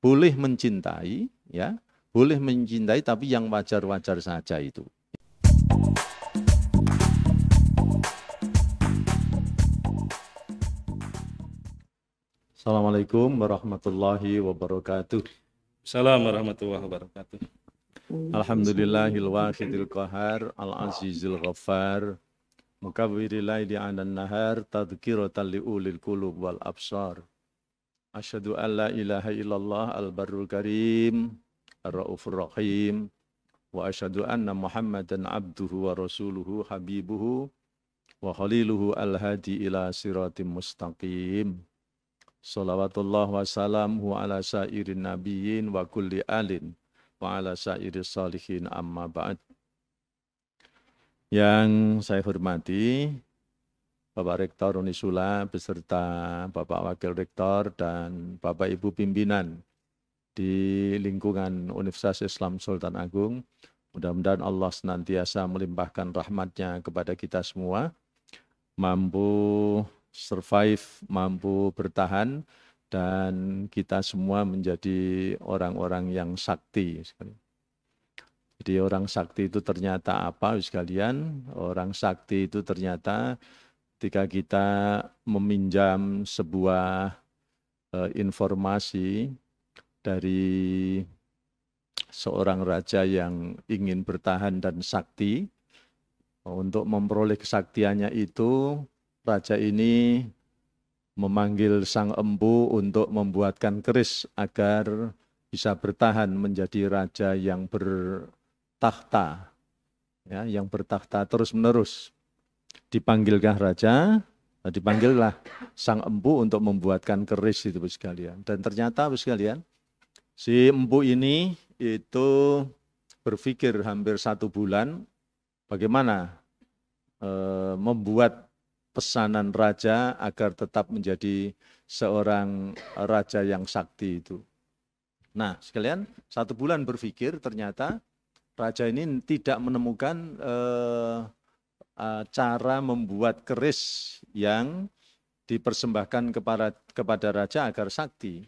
boleh mencintai ya boleh mencintai tapi yang wajar-wajar saja itu Assalamualaikum warahmatullahi wabarakatuh Assalamualaikum warahmatullahi wabarakatuh Alhamdulillahil wahidil qahar al azizil ghaffar mukawwiril laili 'alan nahar tadhkiratan liulil qulub wal absar Asyhadu an la ilaha illallah al-barrul karim ar-raufur rahim wa asyhadu anna Muhammadan abduhu wa rasuluhu habibuhu wa khaliluhu al-hadi ila siratim mustaqim. Salawatullah wa salamuhu ala sairin nabiyyin wa kulli alin wa ala sairis salihin amma ba'd. Yang saya hormati, Bapak Rektor Unisula beserta Bapak Wakil Rektor dan Bapak Ibu pimpinan di lingkungan Universitas Islam Sultan Agung. Mudah-mudahan Allah senantiasa melimpahkan rahmatnya kepada kita semua, mampu survive, mampu bertahan, dan kita semua menjadi orang-orang yang sakti. Jadi orang sakti itu ternyata apa sekalian? Orang sakti itu ternyata ketika kita meminjam sebuah eh, informasi dari seorang raja yang ingin bertahan dan sakti. Untuk memperoleh kesaktiannya itu, raja ini memanggil sang empu untuk membuatkan keris agar bisa bertahan menjadi raja yang bertahta, ya, yang bertahta terus-menerus. Dipanggilkah raja, nah, dipanggillah sang empu untuk membuatkan keris itu sekalian. Dan ternyata sekalian, si empu ini itu berpikir hampir satu bulan bagaimana e, membuat pesanan raja agar tetap menjadi seorang raja yang sakti itu. Nah, sekalian satu bulan berpikir ternyata raja ini tidak menemukan eh, Eh, cara membuat keris yang dipersembahkan kepada kepada raja agar sakti.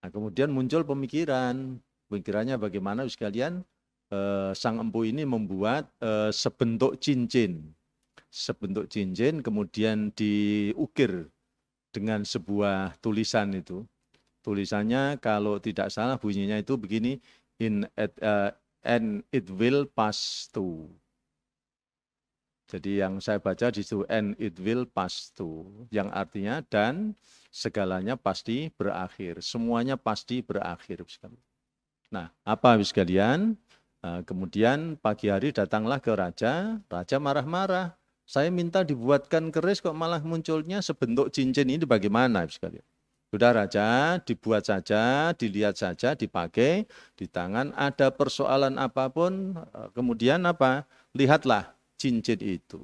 Nah, kemudian muncul pemikiran, pemikirannya bagaimana sekalian eh, sang empu ini membuat eh, sebentuk cincin, sebentuk cincin kemudian diukir dengan sebuah tulisan itu. Tulisannya kalau tidak salah bunyinya itu begini in at, uh, eh, and it will pass to jadi yang saya baca di situ and it will pass to yang artinya dan segalanya pasti berakhir, semuanya pasti berakhir. Nah, apa habis kalian? Eh, kemudian pagi hari datanglah ke raja, raja marah-marah. Saya minta dibuatkan keris kok malah munculnya sebentuk cincin ini bagaimana habis sekalian? Sudah raja, dibuat saja, dilihat saja, dipakai di tangan. Ada persoalan apapun, eh, kemudian apa? Lihatlah cincin itu.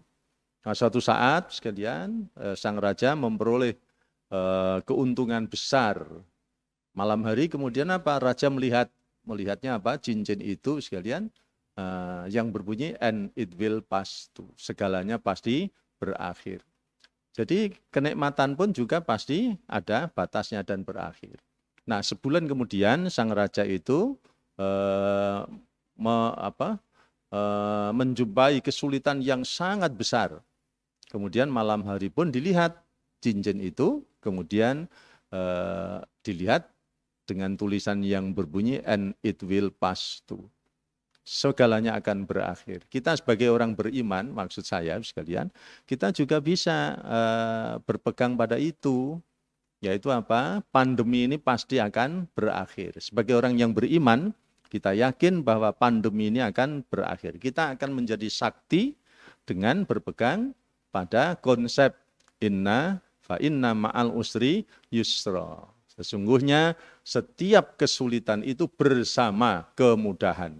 Nah, suatu saat sekalian eh, sang raja memperoleh eh, keuntungan besar. Malam hari kemudian apa? Raja melihat melihatnya apa? Cincin itu sekalian eh, yang berbunyi and it will pass to. Segalanya pasti berakhir. Jadi kenikmatan pun juga pasti ada batasnya dan berakhir. Nah, sebulan kemudian sang raja itu eh, me, apa, Eh, menjumpai kesulitan yang sangat besar. Kemudian malam hari pun dilihat cincin itu, kemudian uh, dilihat dengan tulisan yang berbunyi and it will pass too. Segalanya akan berakhir. Kita sebagai orang beriman, maksud saya sekalian, kita juga bisa uh, berpegang pada itu, yaitu apa? Pandemi ini pasti akan berakhir. Sebagai orang yang beriman, kita yakin bahwa pandemi ini akan berakhir. Kita akan menjadi sakti dengan berpegang pada konsep inna fa inna ma'al usri yusra. Sesungguhnya setiap kesulitan itu bersama kemudahan.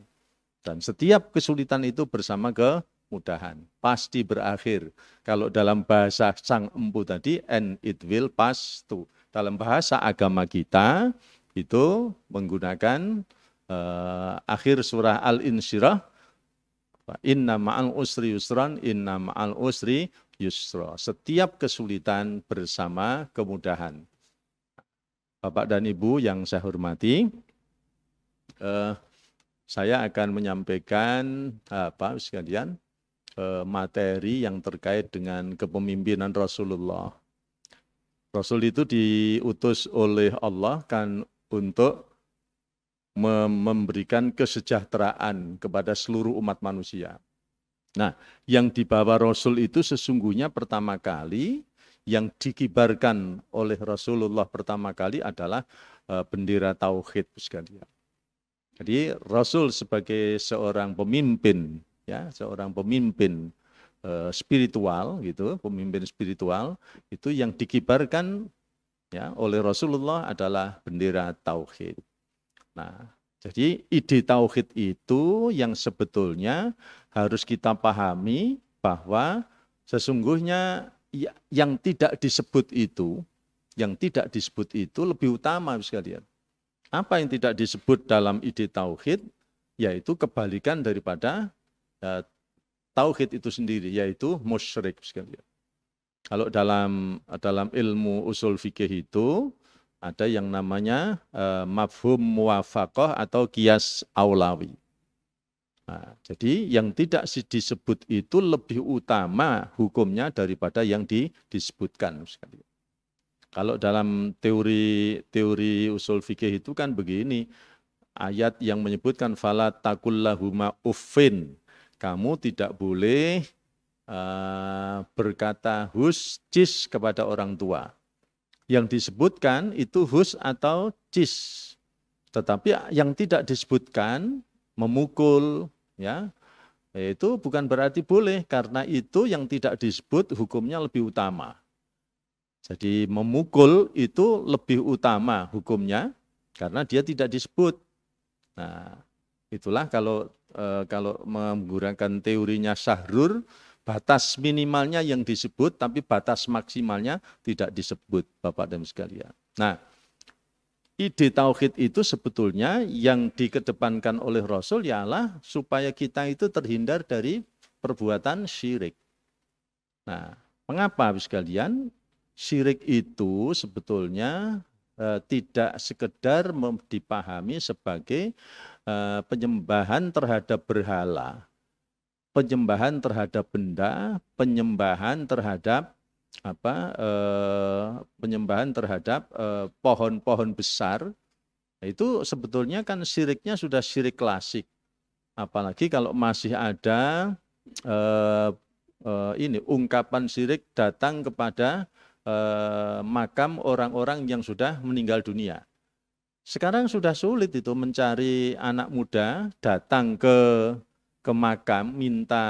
Dan setiap kesulitan itu bersama kemudahan. Pasti berakhir. Kalau dalam bahasa sang empu tadi, and it will pass to. Dalam bahasa agama kita, itu menggunakan uh, akhir surah Al-Insyirah inna ma'al usri yusran inna ma'al usri yusra setiap kesulitan bersama kemudahan Bapak dan Ibu yang saya hormati eh, saya akan menyampaikan apa sekalian eh, materi yang terkait dengan kepemimpinan Rasulullah Rasul itu diutus oleh Allah kan untuk memberikan kesejahteraan kepada seluruh umat manusia. Nah, yang dibawa Rasul itu sesungguhnya pertama kali yang dikibarkan oleh Rasulullah pertama kali adalah e, bendera tauhid sekalian. Jadi Rasul sebagai seorang pemimpin, ya seorang pemimpin e, spiritual gitu, pemimpin spiritual itu yang dikibarkan ya oleh Rasulullah adalah bendera tauhid. Nah, jadi ide tauhid itu yang sebetulnya harus kita pahami bahwa sesungguhnya ya, yang tidak disebut itu, yang tidak disebut itu lebih utama sekalian. Apa yang tidak disebut dalam ide tauhid yaitu kebalikan daripada ya, tauhid itu sendiri yaitu musyrik sekalian. Kalau dalam dalam ilmu usul fikih itu ada yang namanya uh, mafhum muwafakoh atau kias aulawi. Nah, jadi yang tidak disebut itu lebih utama hukumnya daripada yang di, disebutkan. Kalau dalam teori teori usul fikih itu kan begini, ayat yang menyebutkan fala takullahuma uffin, kamu tidak boleh uh, berkata husjis kepada orang tua yang disebutkan itu hus atau cis. Tetapi yang tidak disebutkan memukul ya itu bukan berarti boleh karena itu yang tidak disebut hukumnya lebih utama. Jadi memukul itu lebih utama hukumnya karena dia tidak disebut. Nah, itulah kalau eh, kalau menggunakan teorinya sahrur batas minimalnya yang disebut, tapi batas maksimalnya tidak disebut, Bapak dan sekalian. Nah, ide tauhid itu sebetulnya yang dikedepankan oleh Rasul ialah supaya kita itu terhindar dari perbuatan syirik. Nah, mengapa bapak-bapak sekalian? Syirik itu sebetulnya eh, tidak sekedar dipahami sebagai eh, penyembahan terhadap berhala, penyembahan terhadap benda, penyembahan terhadap apa eh, penyembahan terhadap pohon eh, pohon-pohon besar nah, itu sebetulnya kan siriknya sudah sirik klasik apalagi kalau masih ada eh, eh, ini ungkapan sirik datang kepada eh, makam orang-orang yang sudah meninggal dunia sekarang sudah sulit itu mencari anak muda datang ke ke makam minta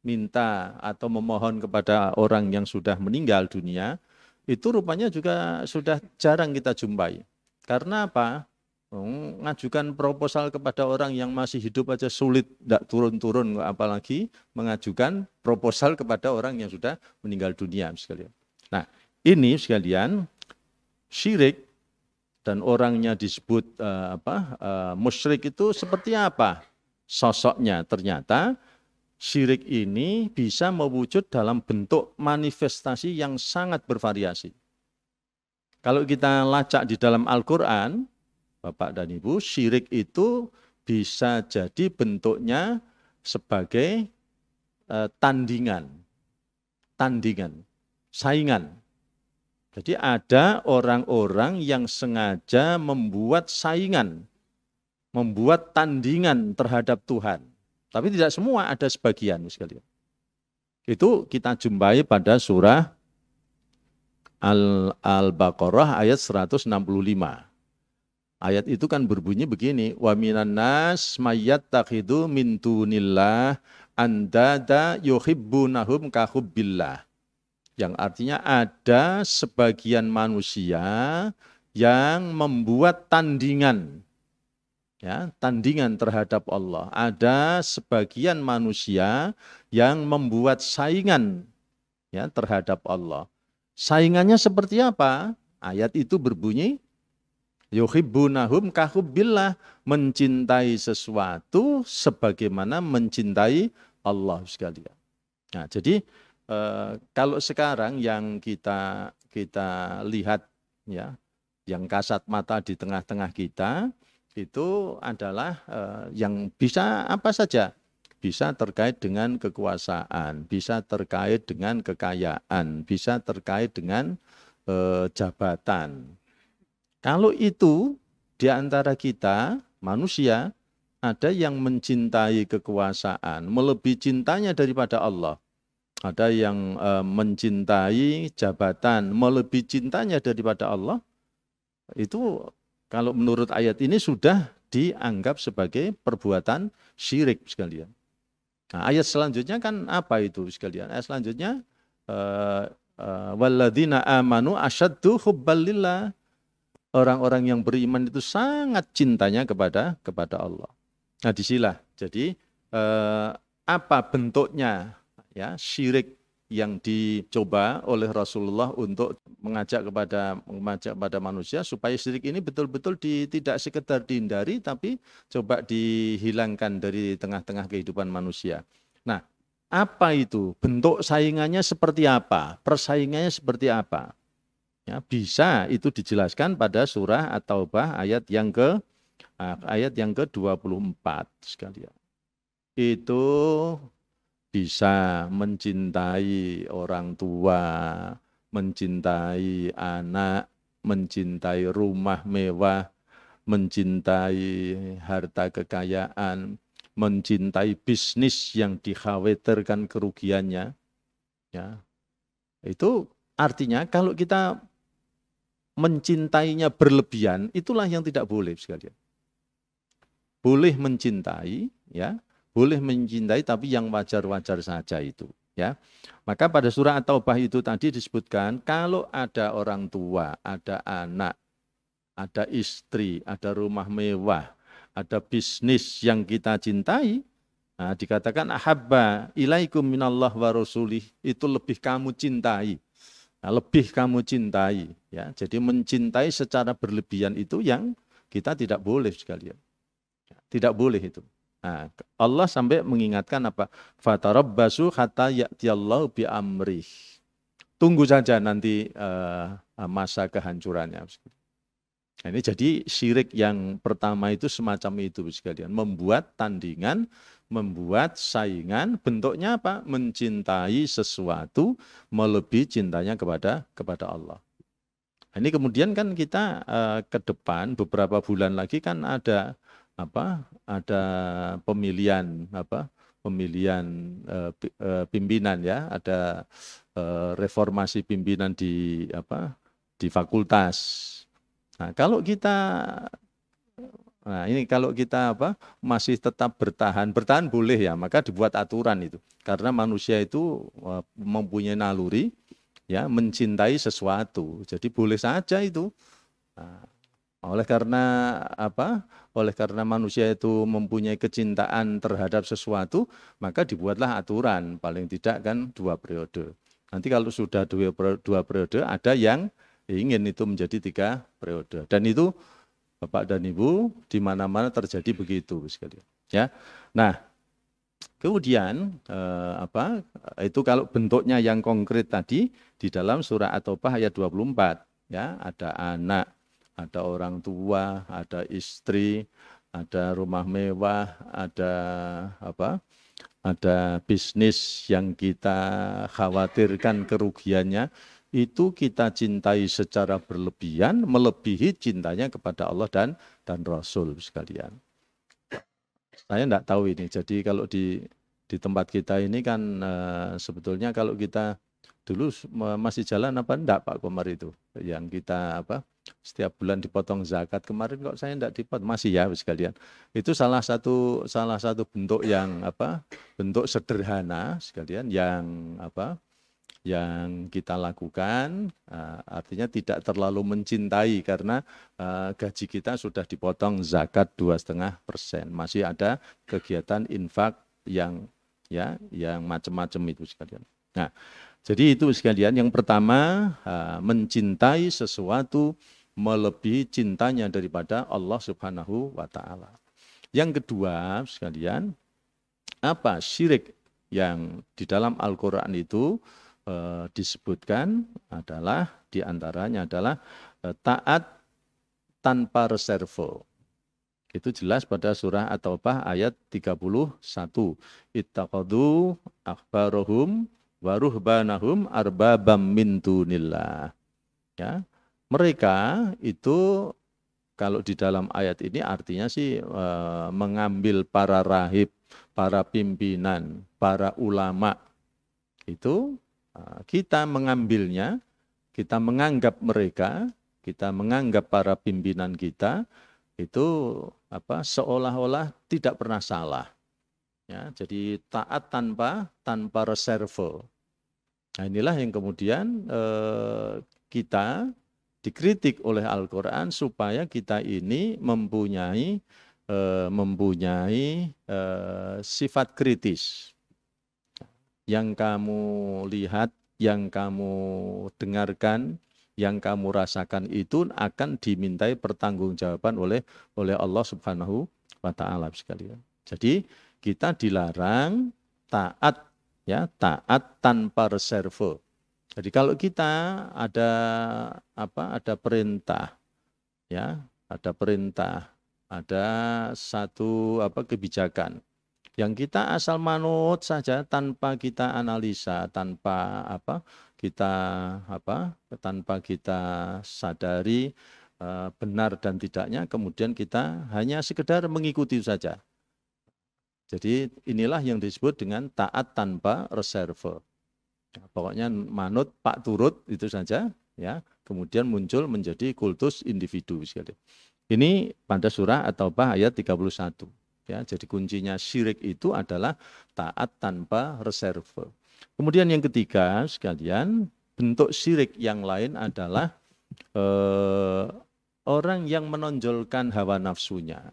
minta atau memohon kepada orang yang sudah meninggal dunia itu rupanya juga sudah jarang kita jumpai. Karena apa? Mengajukan hmm, proposal kepada orang yang masih hidup aja sulit, tidak turun-turun, apalagi mengajukan proposal kepada orang yang sudah meninggal dunia sekalian. Nah, ini sekalian syirik dan orangnya disebut uh, apa uh, musyrik itu seperti apa? sosoknya. Ternyata syirik ini bisa mewujud dalam bentuk manifestasi yang sangat bervariasi. Kalau kita lacak di dalam Al-Quran, Bapak dan Ibu, syirik itu bisa jadi bentuknya sebagai e, tandingan, tandingan, saingan. Jadi ada orang-orang yang sengaja membuat saingan membuat tandingan terhadap Tuhan. Tapi tidak semua, ada sebagian sekalian. Itu kita jumpai pada surah Al-Baqarah ayat 165. Ayat itu kan berbunyi begini, wa minan nas mayyattakhidhu min dunillah andada yuhibbunahum nahum Yang artinya ada sebagian manusia yang membuat tandingan ya, tandingan terhadap Allah. Ada sebagian manusia yang membuat saingan ya terhadap Allah. Saingannya seperti apa? Ayat itu berbunyi yuhibbunahum kahubbillah mencintai sesuatu sebagaimana mencintai Allah sekalian. Nah, jadi eh, kalau sekarang yang kita kita lihat ya yang kasat mata di tengah-tengah kita itu adalah uh, yang bisa apa saja. Bisa terkait dengan kekuasaan, bisa terkait dengan kekayaan, bisa terkait dengan uh, jabatan. Kalau itu di antara kita manusia ada yang mencintai kekuasaan, melebihi cintanya daripada Allah. Ada yang uh, mencintai jabatan, melebihi cintanya daripada Allah. Itu kalau menurut ayat ini sudah dianggap sebagai perbuatan syirik sekalian. Nah, ayat selanjutnya kan apa itu sekalian? Ayat selanjutnya eh, eh, waladina amanu asyaddu hubbalillah. Orang-orang yang beriman itu sangat cintanya kepada kepada Allah. Nah, disilah. Jadi eh, apa bentuknya ya syirik yang dicoba oleh Rasulullah untuk mengajak kepada mengajak kepada manusia supaya syirik ini betul-betul di, tidak sekedar dihindari tapi coba dihilangkan dari tengah-tengah kehidupan manusia. Nah, apa itu? Bentuk saingannya seperti apa? Persaingannya seperti apa? Ya, bisa itu dijelaskan pada surah At-Taubah ayat yang ke ah, ayat yang ke-24 sekalian. Itu bisa mencintai orang tua, mencintai anak, mencintai rumah mewah, mencintai harta kekayaan, mencintai bisnis yang dikhawatirkan kerugiannya. Ya. Itu artinya kalau kita mencintainya berlebihan, itulah yang tidak boleh sekalian. Boleh mencintai, ya, boleh mencintai tapi yang wajar-wajar saja itu ya. Maka pada surah At-Taubah itu tadi disebutkan kalau ada orang tua, ada anak, ada istri, ada rumah mewah, ada bisnis yang kita cintai, nah, dikatakan ahabba ilaikum minallah wa rasulih, itu lebih kamu cintai. Nah, lebih kamu cintai ya. Jadi mencintai secara berlebihan itu yang kita tidak boleh sekalian. Tidak boleh itu. Nah, Allah sampai mengingatkan apa? Fatarabbasu hatta ya'tiyallahu bi amrih. Tunggu saja nanti uh, masa kehancurannya. Nah, ini jadi syirik yang pertama itu semacam itu sekalian, membuat tandingan, membuat saingan, bentuknya apa? Mencintai sesuatu melebihi cintanya kepada kepada Allah. Nah, ini kemudian kan kita uh, ke depan beberapa bulan lagi kan ada apa ada pemilihan apa pemilihan uh, pimpinan ya ada uh, reformasi pimpinan di apa di fakultas nah kalau kita nah ini kalau kita apa masih tetap bertahan bertahan boleh ya maka dibuat aturan itu karena manusia itu mempunyai naluri ya mencintai sesuatu jadi boleh saja itu nah, oleh karena apa? Oleh karena manusia itu mempunyai kecintaan terhadap sesuatu, maka dibuatlah aturan paling tidak kan dua periode. Nanti kalau sudah dua dua periode ada yang ingin itu menjadi tiga periode dan itu Bapak dan Ibu di mana-mana terjadi begitu sekalian. Ya. Nah, kemudian eh, apa? Itu kalau bentuknya yang konkret tadi di dalam surah At-Taubah ayat 24 ya, ada anak ada orang tua, ada istri, ada rumah mewah, ada apa? Ada bisnis yang kita khawatirkan kerugiannya, itu kita cintai secara berlebihan, melebihi cintanya kepada Allah dan dan Rasul sekalian. Saya tidak tahu ini. Jadi kalau di di tempat kita ini kan e, sebetulnya kalau kita dulu masih jalan apa enggak Pak Komar itu yang kita apa setiap bulan dipotong zakat kemarin kok saya enggak dipotong masih ya sekalian itu salah satu salah satu bentuk yang apa bentuk sederhana sekalian yang apa yang kita lakukan artinya tidak terlalu mencintai karena uh, gaji kita sudah dipotong zakat dua setengah persen masih ada kegiatan infak yang ya yang macam-macam itu sekalian. Nah, jadi itu sekalian yang pertama mencintai sesuatu melebihi cintanya daripada Allah Subhanahu wa taala. Yang kedua sekalian apa syirik yang di dalam Al-Qur'an itu e, disebutkan adalah diantaranya adalah e, taat tanpa reservo. Itu jelas pada surah At-Taubah ayat 31. Ittaqadu akbarohum waruhbanahum arbabam min dunillah. Ya. Mereka itu kalau di dalam ayat ini artinya sih e, mengambil para rahib, para pimpinan, para ulama itu eh, kita mengambilnya, kita menganggap mereka, kita menganggap para pimpinan kita itu apa seolah-olah tidak pernah salah. Ya, jadi taat tanpa tanpa reserve. Nah, inilah yang kemudian eh, kita dikritik oleh Al-Qur'an supaya kita ini mempunyai eh, mempunyai eh, sifat kritis. Yang kamu lihat, yang kamu dengarkan, yang kamu rasakan itu akan dimintai pertanggungjawaban oleh oleh Allah Subhanahu wa taala sekalian. Jadi kita dilarang taat ya taat tanpa reserve. Jadi kalau kita ada apa ada perintah ya ada perintah ada satu apa kebijakan yang kita asal manut saja tanpa kita analisa tanpa apa kita apa tanpa kita sadari eh, benar dan tidaknya kemudian kita hanya sekedar mengikuti saja jadi inilah yang disebut dengan taat tanpa reserve. Ya, pokoknya manut, pak turut itu saja, ya. Kemudian muncul menjadi kultus individu sekali. Ini pada surah atau bah ayat 31. Ya, jadi kuncinya syirik itu adalah taat tanpa reserve. Kemudian yang ketiga sekalian, bentuk syirik yang lain adalah eh, orang yang menonjolkan hawa nafsunya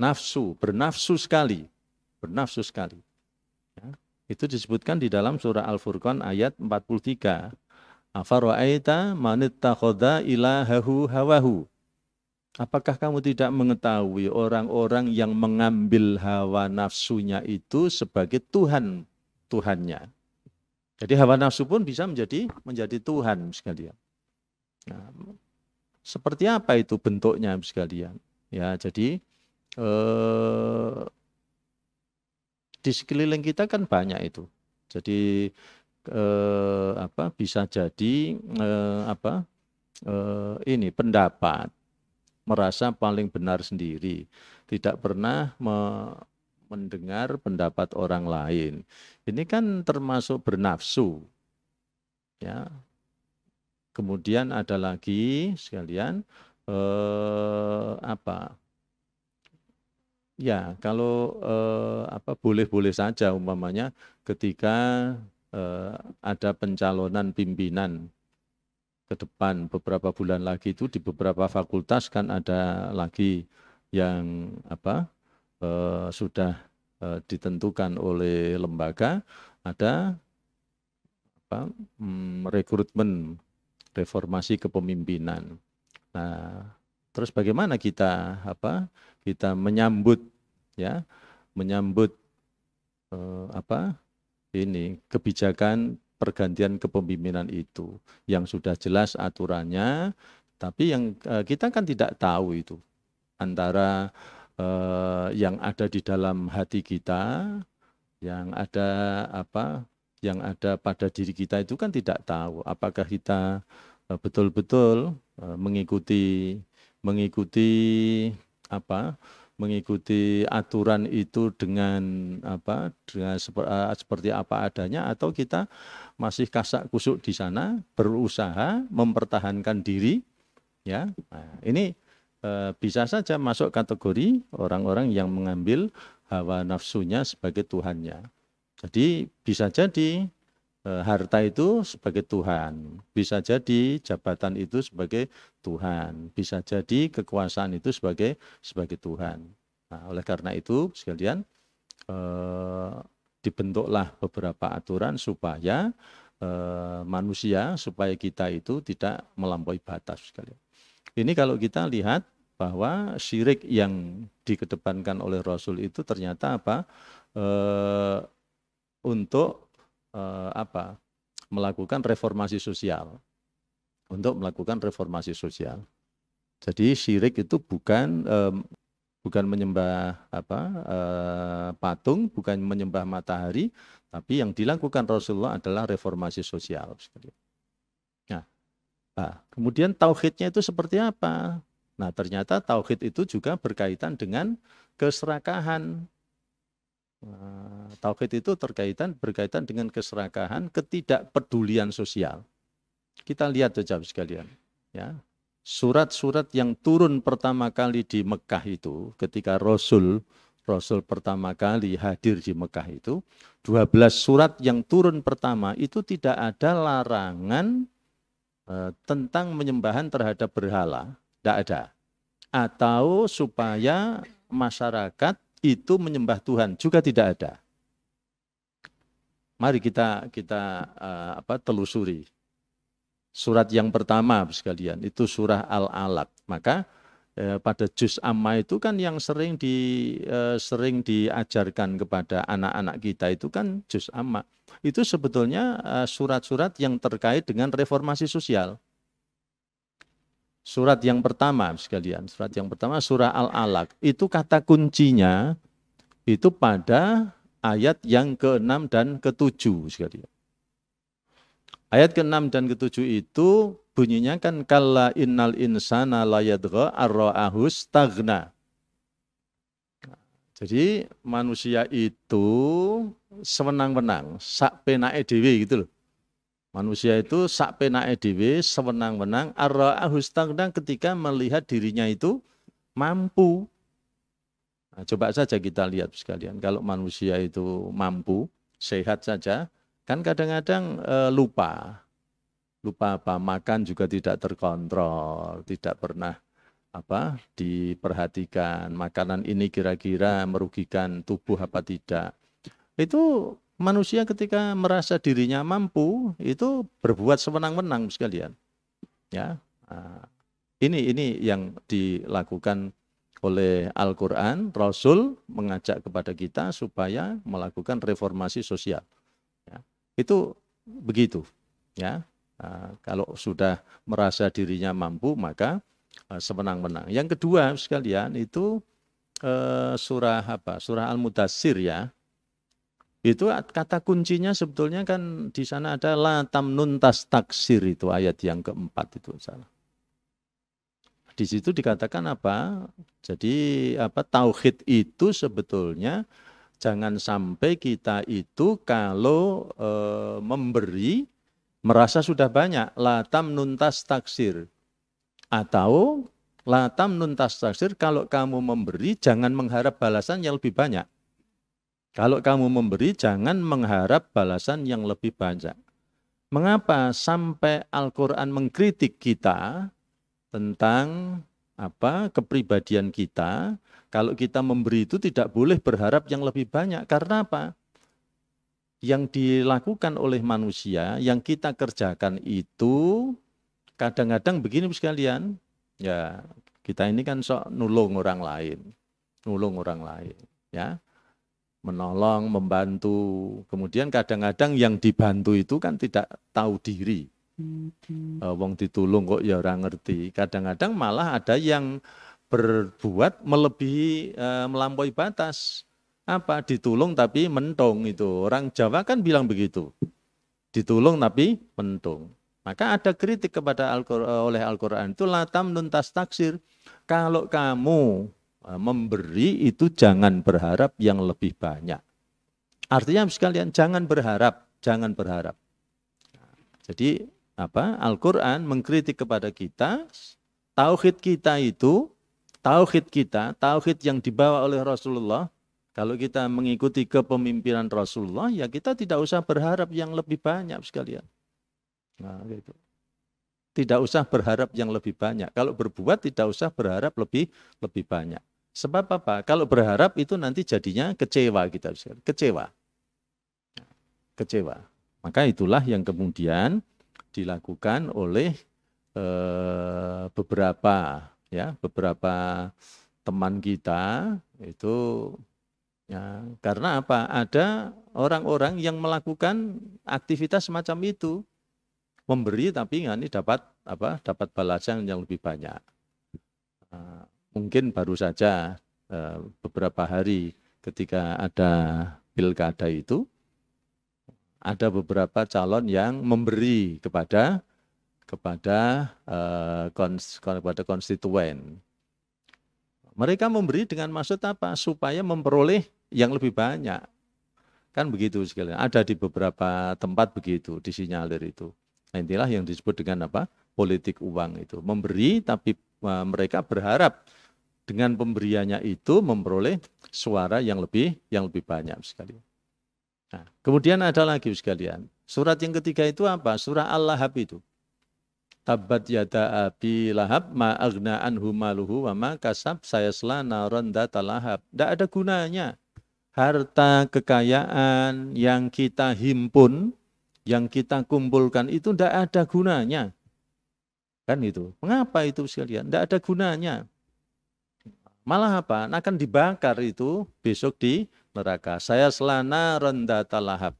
nafsu, bernafsu sekali, bernafsu sekali. Ya. Itu disebutkan di dalam surah Al-Furqan ayat 43. Afaraita manittakhadha ilahahu hawahu. Apakah kamu tidak mengetahui orang-orang yang mengambil hawa nafsunya itu sebagai Tuhan Tuhannya? Jadi hawa nafsu pun bisa menjadi menjadi Tuhan sekalian. Nah, seperti apa itu bentuknya sekalian? Ya, jadi Eh, di sekeliling kita kan banyak itu. Jadi eh, apa bisa jadi eh, apa eh, ini pendapat merasa paling benar sendiri, tidak pernah me mendengar pendapat orang lain. Ini kan termasuk bernafsu. Ya. Kemudian ada lagi sekalian eh, apa? Ya, kalau eh, apa boleh-boleh saja umpamanya ketika eh, ada pencalonan pimpinan ke depan beberapa bulan lagi itu di beberapa fakultas kan ada lagi yang apa eh, sudah eh, ditentukan oleh lembaga ada apa hmm, rekrutmen reformasi kepemimpinan. Nah, Terus bagaimana kita apa? Kita menyambut ya, menyambut eh, apa? Ini kebijakan pergantian kepemimpinan itu yang sudah jelas aturannya, tapi yang eh, kita kan tidak tahu itu antara eh, yang ada di dalam hati kita, yang ada apa? Yang ada pada diri kita itu kan tidak tahu apakah kita eh, betul-betul eh, mengikuti mengikuti apa mengikuti aturan itu dengan apa dengan eh, seperti apa adanya atau kita masih kasak kusuk di sana berusaha mempertahankan diri ya nah, ini e, bisa saja masuk kategori orang-orang yang mengambil hawa nafsunya sebagai tuhannya jadi bisa jadi E, harta itu sebagai Tuhan, bisa jadi jabatan itu sebagai Tuhan, bisa jadi kekuasaan itu sebagai sebagai Tuhan. Nah, oleh karena itu sekalian eh, dibentuklah beberapa aturan supaya eh, manusia supaya kita itu tidak melampaui batas sekalian. Ini kalau kita lihat bahwa syirik yang dikedepankan oleh Rasul itu ternyata apa? Eh, untuk eh, apa melakukan reformasi sosial untuk melakukan reformasi sosial. Jadi syirik itu bukan eh, bukan menyembah apa eh, patung, bukan menyembah matahari, tapi yang dilakukan Rasulullah adalah reformasi sosial. Nah, nah kemudian tauhidnya itu seperti apa? Nah, ternyata tauhid itu juga berkaitan dengan keserakahan Eh, tauhid itu terkaitan berkaitan dengan keserakahan, ketidakpedulian sosial. Kita lihat saja sekalian, ya. Surat-surat yang turun pertama kali di Mekah itu ketika Rasul Rasul pertama kali hadir di Mekah itu 12 surat yang turun pertama itu tidak ada larangan eh, tentang menyembahan terhadap berhala, tidak ada. Atau supaya masyarakat itu menyembah Tuhan juga tidak ada. Mari kita kita uh, apa telusuri. Surat yang pertama sekalian itu surah Al-Alaq. Maka eh, pada juz amma itu kan yang sering di eh, sering diajarkan kepada anak-anak kita itu kan juz amma. Itu sebetulnya eh, surat-surat eh, yang terkait dengan reformasi sosial. Surat yang pertama sekalian, surat yang pertama surah Al-Alaq. Itu kata kuncinya itu pada ayat yang ke-6 dan ke-7 sekalian. Ayat ke-6 dan ke-7 itu bunyinya kan kalla innal insana layadgha arra'ahu stagna. Jadi manusia itu sewenang-wenang, sak penake dhewe gitu loh. Manusia itu sak penae dhewe sewenang-wenang arra'ahu stagnan ketika melihat dirinya itu mampu. Nah, coba saja kita lihat sekalian kalau manusia itu mampu, sehat saja, kan kadang-kadang e, lupa. Lupa apa? Makan juga tidak terkontrol, tidak pernah apa diperhatikan makanan ini kira-kira merugikan tubuh apa tidak. Itu Manusia ketika merasa dirinya mampu itu berbuat sewenang-wenang sekalian. Ya. Ah, ini ini yang dilakukan oleh Al-Quran, Rasul mengajak kepada kita supaya melakukan reformasi sosial. Ya. Itu begitu. Ya. Ah, kalau sudah merasa dirinya mampu, maka ah, semenang-menang. Yang kedua sekalian itu eh, surah apa? Surah Al-Mudassir ya. Itu kata kuncinya sebetulnya kan di sana ada la tamnun taksir itu ayat yang keempat itu salah. Di situ dikatakan apa? Jadi apa tauhid itu sebetulnya jangan sampai kita itu kalau e, memberi merasa sudah banyak latam nuntas taksir atau latam nuntas taksir kalau kamu memberi jangan mengharap balasan yang lebih banyak kalau kamu memberi, jangan mengharap balasan yang lebih banyak. Mengapa sampai Al-Quran mengkritik kita tentang apa kepribadian kita? Kalau kita memberi itu tidak boleh berharap yang lebih banyak. Karena apa? Yang dilakukan oleh manusia, yang kita kerjakan itu kadang-kadang begini sekalian. Ya, kita ini kan sok nulung orang lain, nulung orang lain. Ya, menolong, membantu. Kemudian kadang-kadang yang dibantu itu kan tidak tahu diri. Hmm. Uh, wong ditulung kok ya orang ngerti. Kadang-kadang malah ada yang berbuat melebihi uh, melampaui batas. Apa ditulung tapi mentong itu. Orang Jawa kan bilang begitu. Ditulung tapi mentong. Maka ada kritik kepada Al eh, oleh Al-Qur'an itu latam nuntas taksir. Kalau kamu Eh, memberi itu jangan berharap yang lebih banyak. Artinya sekalian jangan berharap, jangan berharap. Jadi apa? Al-Qur'an mengkritik kepada kita tauhid kita itu tauhid kita, tauhid yang dibawa oleh Rasulullah. Kalau kita mengikuti kepemimpinan Rasulullah, ya kita tidak usah berharap yang lebih banyak sekalian. Nah, gitu. Tidak usah berharap yang lebih banyak. Kalau berbuat tidak usah berharap lebih lebih banyak. Sebab apa? Kalau berharap itu nanti jadinya kecewa kita bisa. kecewa. Kecewa. Maka itulah yang kemudian dilakukan oleh e, beberapa ya, beberapa teman kita itu ya, karena apa? Ada orang-orang yang melakukan aktivitas semacam itu memberi tapi ini dapat apa dapat balasan yang lebih banyak nah, mungkin baru saja eh, beberapa hari ketika ada pilkada itu ada beberapa calon yang memberi kepada kepada eh, kepada konstituen. Mereka memberi dengan maksud apa? Supaya memperoleh yang lebih banyak. Kan begitu sekalian. Ada di beberapa tempat begitu disinyalir itu. Nah, inilah yang disebut dengan apa? politik uang itu. Memberi tapi eh, mereka berharap dengan pemberiannya itu memperoleh suara yang lebih yang lebih banyak sekali. Nah, kemudian ada lagi sekalian. Surat yang ketiga itu apa? Surah Al-Lahab itu. Tabat yada abi lahab ma agna anhu maluhu wa ma kasab saya selana ronda talahab. Tidak ada gunanya. Harta kekayaan yang kita himpun, yang kita kumpulkan itu tidak ada gunanya. Kan itu. Mengapa itu sekalian? Tidak ada gunanya. Malah apa? Nah, akan dibakar itu besok di neraka. Saya selana rendah talahab.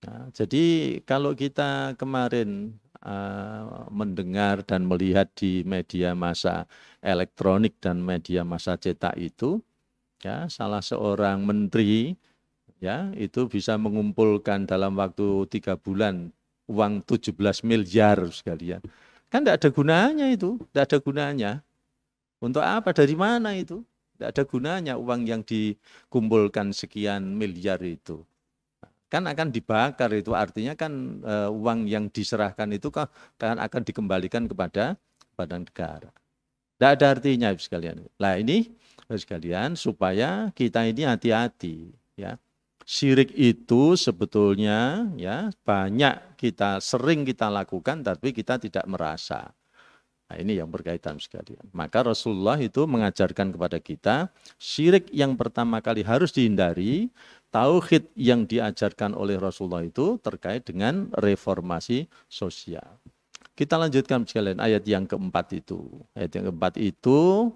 Nah, jadi kalau kita kemarin uh, mendengar dan melihat di media massa elektronik dan media massa cetak itu, ya salah seorang menteri ya itu bisa mengumpulkan dalam waktu tiga bulan uang 17 miliar sekalian. Kan tidak ada gunanya itu, tidak ada gunanya. Untuk apa? Dari mana itu? Tidak ada gunanya uang yang dikumpulkan sekian miliar itu. Kan akan dibakar itu artinya kan e, uang yang diserahkan itu kan, kan akan dikembalikan kepada badan negara. Tidak ada artinya ibu sekalian. Nah ini sekalian supaya kita ini hati-hati ya. Syirik itu sebetulnya ya banyak kita sering kita lakukan tapi kita tidak merasa. Nah, ini yang berkaitan sekalian Maka Rasulullah itu mengajarkan kepada kita syirik yang pertama kali harus dihindari, tauhid yang diajarkan oleh Rasulullah itu terkait dengan reformasi sosial. Kita lanjutkan sekalian ayat yang keempat itu. Ayat yang keempat itu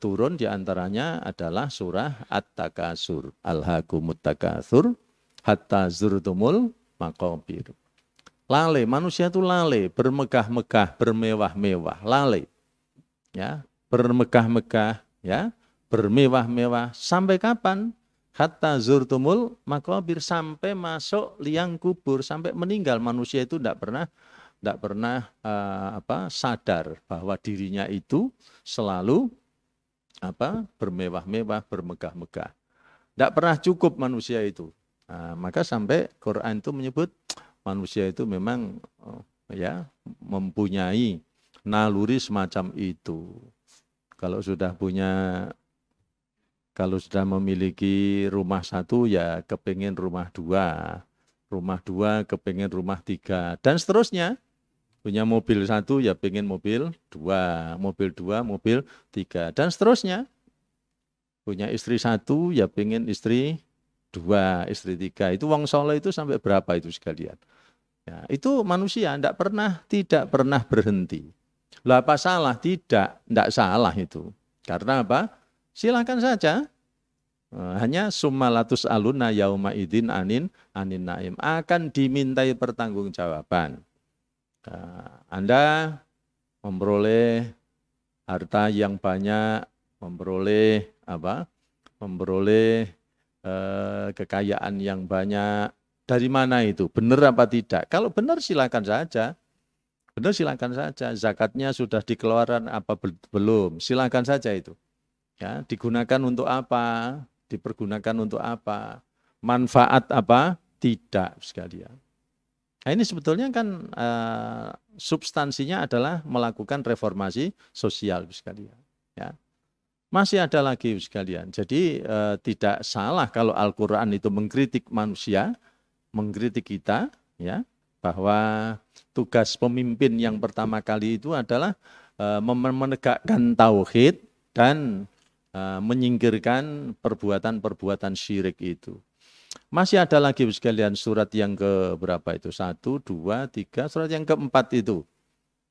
turun diantaranya adalah surah At-Takasur. Al-Hakumut Takasur hatta Zurdumul maqabir. Lalai, manusia itu lalai, bermegah-megah, bermewah-mewah, lalai. Ya, bermegah-megah, ya, bermewah-mewah. Sampai kapan? Hatta zurtumul makobir sampai masuk liang kubur, sampai meninggal manusia itu tidak pernah tidak pernah uh, apa sadar bahwa dirinya itu selalu apa bermewah-mewah, bermegah-megah. Tidak pernah cukup manusia itu. Nah, maka sampai Quran itu menyebut manusia itu memang eh, ya mempunyai naluri semacam itu. Kalau sudah punya kalau sudah memiliki rumah satu ya kepingin rumah dua, rumah dua kepingin rumah tiga dan seterusnya. Punya mobil satu ya pingin mobil dua, mobil dua, mobil tiga dan seterusnya. Punya istri satu ya pingin istri dua, istri tiga. Itu wong soleh itu sampai berapa itu sekalian? Ya, itu manusia tidak pernah tidak pernah berhenti. Lah apa salah? Tidak, tidak salah itu. Karena apa? Silakan saja. Eh, hanya sumalatus aluna yauma idin anin anin naim akan dimintai pertanggungjawaban. Eh, Anda memperoleh harta yang banyak, memperoleh apa? Memperoleh eh, kekayaan yang banyak, dari mana itu? Benar apa tidak? Kalau benar silakan saja. Benar silakan saja. Zakatnya sudah dikeluarkan apa belum? Silakan saja itu. Ya, digunakan untuk apa? Dipergunakan untuk apa? Manfaat apa? Tidak sekalian. Nah, ini sebetulnya kan uh, substansinya adalah melakukan reformasi sosial sekalian. Ya. Masih ada lagi sekalian. Jadi uh, tidak salah kalau Al-Quran itu mengkritik manusia, mengkritik kita ya bahwa tugas pemimpin yang pertama kali itu adalah uh, menegakkan tauhid dan uh, menyingkirkan perbuatan-perbuatan syirik itu. Masih ada lagi sekalian surat yang ke berapa itu? Satu, dua, tiga, surat yang keempat itu.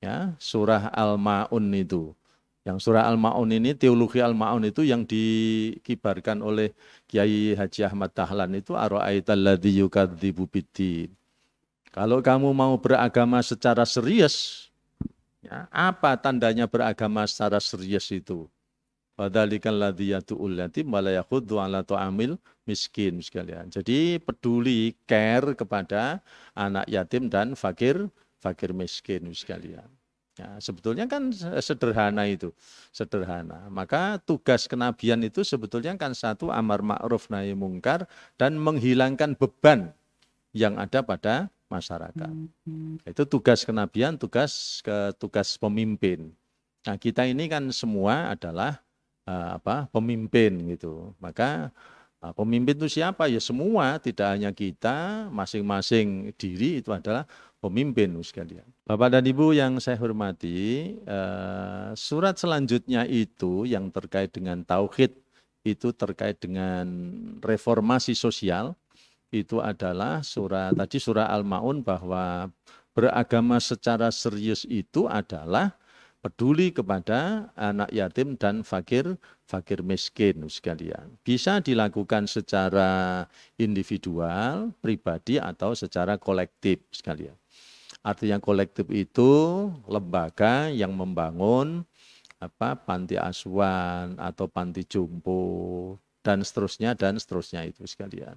Ya, surah Al-Ma'un itu. Yang surah Al-Ma'un ini, teologi Al-Ma'un itu yang dikibarkan oleh Kiai Haji Ahmad Dahlan itu Kalau kamu mau beragama secara serius, ya, apa tandanya beragama secara serius itu? Wadalikal yatim ala amil miskin sekalian. Jadi peduli care kepada anak yatim dan fakir fakir miskin sekalian. Ya, sebetulnya kan sederhana itu, sederhana. Maka tugas kenabian itu sebetulnya kan satu amar ma'ruf nahi mungkar dan menghilangkan beban yang ada pada masyarakat. Hmm. Itu tugas kenabian, tugas ke tugas pemimpin. Nah, kita ini kan semua adalah eh, apa? pemimpin gitu. Maka Nah, pemimpin itu siapa? Ya semua, tidak hanya kita, masing-masing diri itu adalah pemimpin sekalian. Bapak dan Ibu yang saya hormati, eh, surat selanjutnya itu yang terkait dengan tauhid itu terkait dengan reformasi sosial itu adalah surat tadi surat Al-Maun bahwa beragama secara serius itu adalah peduli kepada anak yatim dan fakir fakir miskin sekalian. Bisa dilakukan secara individual, pribadi atau secara kolektif sekalian. Artinya kolektif itu lembaga yang membangun apa panti asuhan atau panti jompo dan seterusnya dan seterusnya itu sekalian.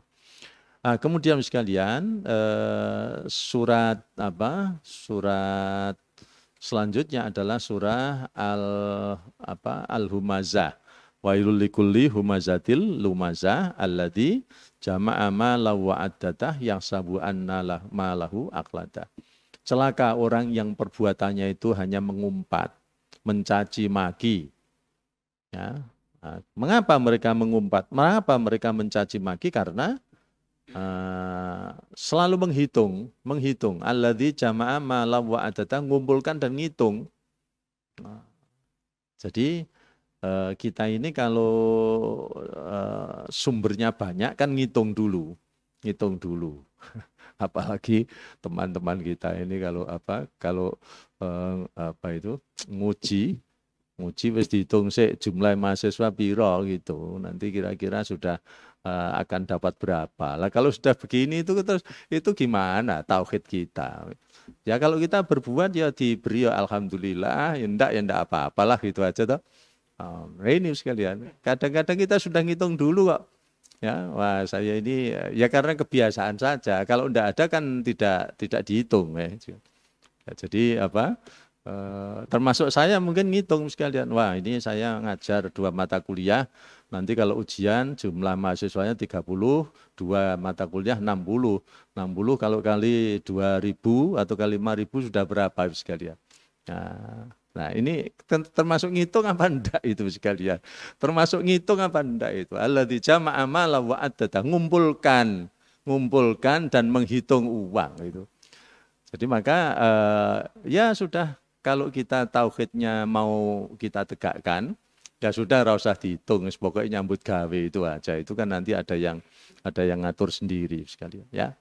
Nah, kemudian sekalian eh, surat apa surat Selanjutnya adalah surah al apa al humazah. wa likulli humazatil lumazah alladhi jama'a mala wa addatah yang sabu ma malahu aklada. Celaka orang yang perbuatannya itu hanya mengumpat, mencaci maki. Ya. Nah, mengapa mereka mengumpat? Mengapa mereka mencaci maki? Karena uh, selalu menghitung, menghitung alladzi jama'a ma'lam wa adata ngumpulkan dan ngitung. Nah, jadi uh, kita ini kalau uh, sumbernya banyak kan ngitung dulu, ngitung dulu. Apalagi teman-teman kita ini kalau apa kalau uh, apa itu nguji nguji wis dihitung sih jumlah mahasiswa biro gitu. Nanti kira-kira sudah Eh, akan dapat berapa. Lah kalau sudah begini itu terus itu gimana tauhid kita? Ya kalau kita berbuat ya diberi ya alhamdulillah, ah, ya enggak ya enggak apa-apalah gitu aja toh. Um, ini sekalian. Kadang-kadang kita sudah ngitung dulu kok. Ya, wah saya ini ya karena kebiasaan saja. Kalau enggak ada kan tidak tidak dihitung ya. ya jadi apa? Eh, termasuk saya mungkin ngitung sekalian wah ini saya ngajar dua mata kuliah nanti kalau ujian jumlah mahasiswanya 30 dua mata kuliah 60 60 kalau kali 2000 atau kali 5000 sudah berapa sekalian nah, Nah ini termasuk ngitung apa enggak itu sekalian. Termasuk ngitung apa enggak itu. Allah di jama'amala wa Ngumpulkan. Ngumpulkan dan menghitung uang. itu Jadi maka uh, ya sudah kalau kita tauhidnya mau kita tegakkan, ya sudah enggak usah dihitung, pokoknya nyambut gawe itu aja. Itu kan nanti ada yang ada yang ngatur sendiri sekalian ya.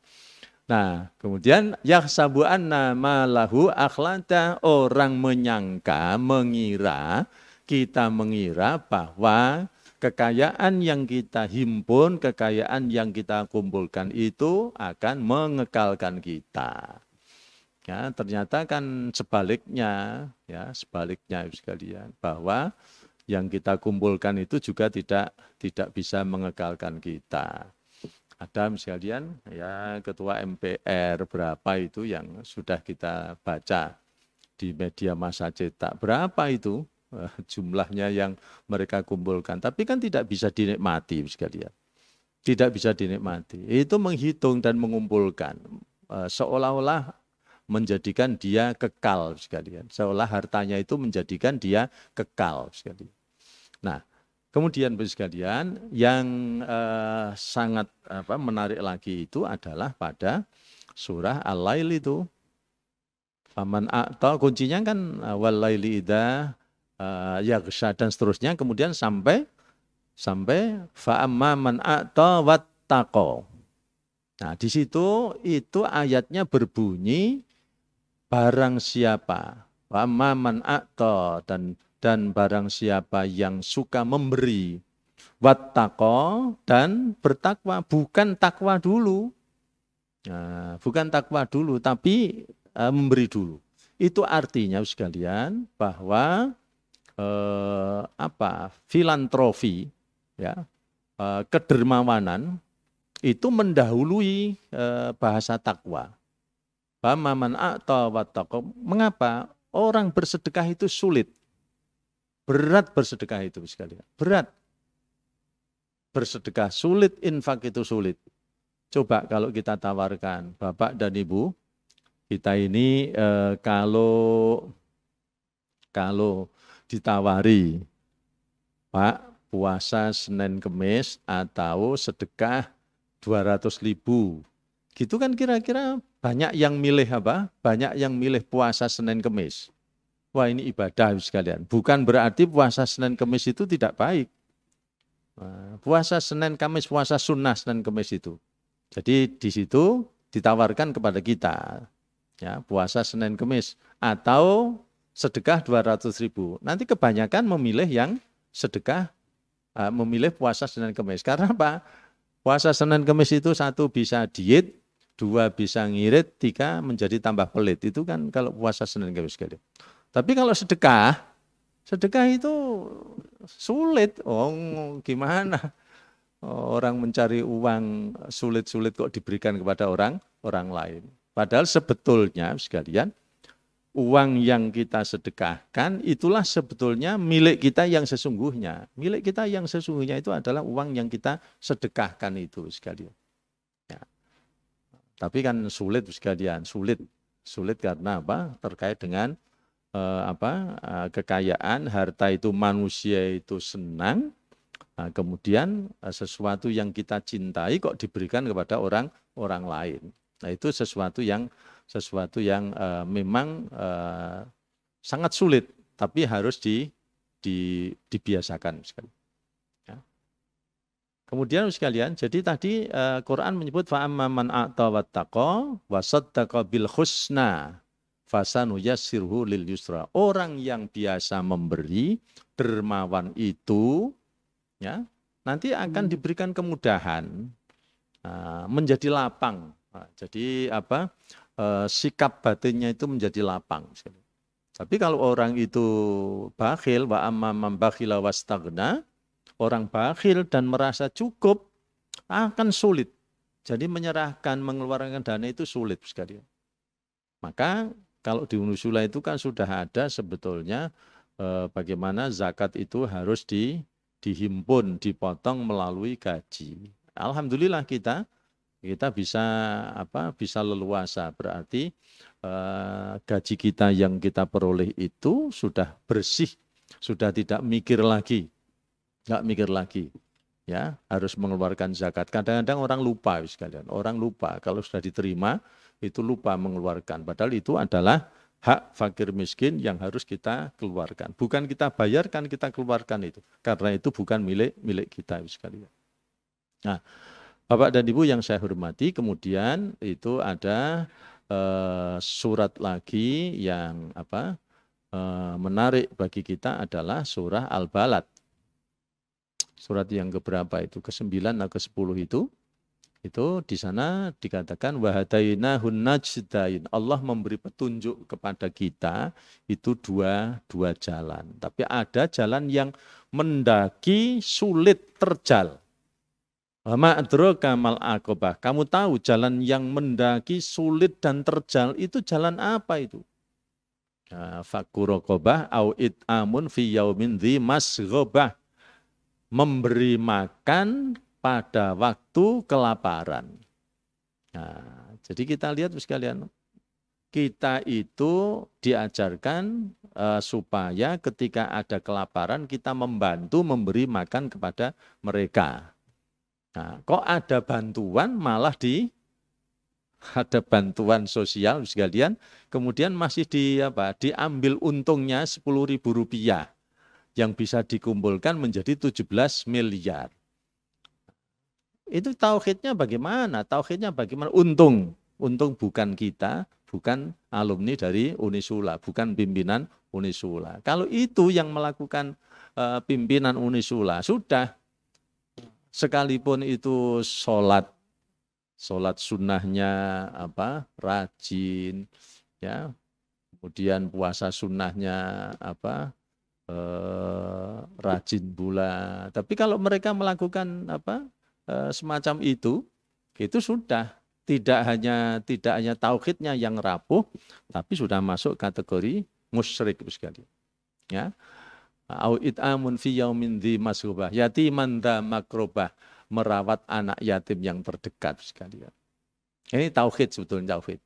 Nah, kemudian yahsabu anna malahu akhlata orang menyangka, mengira, kita mengira bahwa kekayaan yang kita himpun, kekayaan yang kita kumpulkan itu akan mengekalkan kita. Ya, ternyata kan sebaliknya, ya sebaliknya ibu sekalian bahwa yang kita kumpulkan itu juga tidak tidak bisa mengekalkan kita. Ada sekalian ya ketua MPR berapa itu yang sudah kita baca di media masa cetak berapa itu eh, jumlahnya yang mereka kumpulkan tapi kan tidak bisa dinikmati ibu sekalian tidak bisa dinikmati itu menghitung dan mengumpulkan eh, seolah-olah menjadikan dia kekal sekalian. Seolah hartanya itu menjadikan dia kekal sekalian. Nah, kemudian sekalian yang eh, sangat apa menarik lagi itu adalah pada surah Al-Lail itu. Faman atau kuncinya kan eh, wal idza uh, yaghsha dan seterusnya kemudian sampai sampai fa man ata Nah, di situ itu ayatnya berbunyi barang siapa maman akto dan dan barang siapa yang suka memberi wattaqo dan bertakwa bukan takwa dulu nah, bukan takwa dulu tapi eh, memberi dulu itu artinya sekalian bahwa eh, apa filantrofi ya eh, kedermawanan itu mendahului eh, bahasa takwa Famaman a'ta wattaqa. Mengapa orang bersedekah itu sulit? Berat bersedekah itu sekalian. Berat. Bersedekah sulit, infak itu sulit. Coba kalau kita tawarkan, Bapak dan Ibu, kita ini eh, kalau kalau ditawari, Pak, puasa Senin Kemis atau sedekah 200 ribu Gitu kan kira-kira banyak yang milih apa? Banyak yang milih puasa Senin Kemis. Wah ini ibadah sekalian. Bukan berarti puasa Senin Kemis itu tidak baik. Nah, puasa Senin Kamis, puasa sunnah Senin Kemis itu. Jadi di situ ditawarkan kepada kita ya puasa Senin Kemis atau sedekah 200 ribu. Nanti kebanyakan memilih yang sedekah, eh, memilih puasa Senin Kemis. Karena apa? Puasa Senin Kemis itu satu bisa diet, dua bisa ngirit, tiga menjadi tambah pelit. Itu kan kalau puasa Senin Kamis sekali. Tapi kalau sedekah, sedekah itu sulit. Oh, gimana? Orang mencari uang sulit-sulit kok diberikan kepada orang orang lain. Padahal sebetulnya sekalian uang yang kita sedekahkan itulah sebetulnya milik kita yang sesungguhnya. Milik kita yang sesungguhnya itu adalah uang yang kita sedekahkan itu sekalian. Tapi kan sulit sekalian, sulit. Sulit karena apa? Terkait dengan eh, apa? Eh, kekayaan, harta itu manusia itu senang. Nah, kemudian eh, sesuatu yang kita cintai kok diberikan kepada orang orang lain. Nah, itu sesuatu yang sesuatu yang eh, memang eh, sangat sulit tapi harus di, di dibiasakan sekali. Kemudian sekalian, jadi tadi uh, Quran menyebut fa'amma man a'ta wattaqa wa bil husna fasanuyassirhu lil yusra. Orang yang biasa memberi, dermawan itu ya, nanti akan hmm. diberikan kemudahan uh, menjadi lapang. Nah, jadi apa? Uh, sikap batinnya itu menjadi lapang. Tapi kalau orang itu bakhil wa amma man bakhila wastagna orang bakhil dan merasa cukup akan sulit. Jadi menyerahkan mengeluarkan dana itu sulit sekali. Maka kalau di Unusula itu kan sudah ada sebetulnya eh, bagaimana zakat itu harus di, dihimpun, dipotong melalui gaji. Alhamdulillah kita kita bisa apa bisa leluasa berarti eh, gaji kita yang kita peroleh itu sudah bersih sudah tidak mikir lagi nggak mikir lagi ya harus mengeluarkan zakat. Kadang-kadang orang lupa sekalian, orang lupa kalau sudah diterima itu lupa mengeluarkan. Padahal itu adalah hak fakir miskin yang harus kita keluarkan. Bukan kita bayarkan, kita keluarkan itu. Karena itu bukan milik milik kita sekalian. Nah, Bapak dan Ibu yang saya hormati, kemudian itu ada eh, surat lagi yang apa? Eh, menarik bagi kita adalah surah Al-Balad Surat yang keberapa itu? Ke-9 atau ke-10 itu? Itu di sana dikatakan wahadainahun najdain. Allah memberi petunjuk kepada kita itu dua dua jalan. Tapi ada jalan yang mendaki sulit terjal. Hama akobah. Kamu tahu jalan yang mendaki sulit dan terjal itu jalan apa itu? Fakurokobah au amun fi yaumin mas masgobah memberi makan pada waktu kelaparan. Nah, jadi kita lihat sekalian, kita itu diajarkan uh, supaya ketika ada kelaparan kita membantu memberi makan kepada mereka. Nah, kok ada bantuan malah di ada bantuan sosial sekalian, kemudian masih di apa diambil untungnya sepuluh ribu rupiah yang bisa dikumpulkan menjadi 17 miliar. Itu tauhidnya bagaimana? Tauhidnya bagaimana? Untung, untung bukan kita, bukan alumni dari Unisula, bukan pimpinan Unisula. Kalau itu yang melakukan uh, pimpinan Unisula, sudah sekalipun itu sholat, sholat sunnahnya apa rajin, ya kemudian puasa sunnahnya apa eh, rajin pula. Tapi kalau mereka melakukan apa eh, semacam itu, itu sudah tidak hanya tidak hanya tauhidnya yang rapuh, tapi sudah masuk kategori musyrik sekali. Ya. Au it'amun fi yaumin dhi masrubah, yatiman dha makrobah, merawat anak yatim yang terdekat sekalian. Ini tauhid sebetulnya tauhid.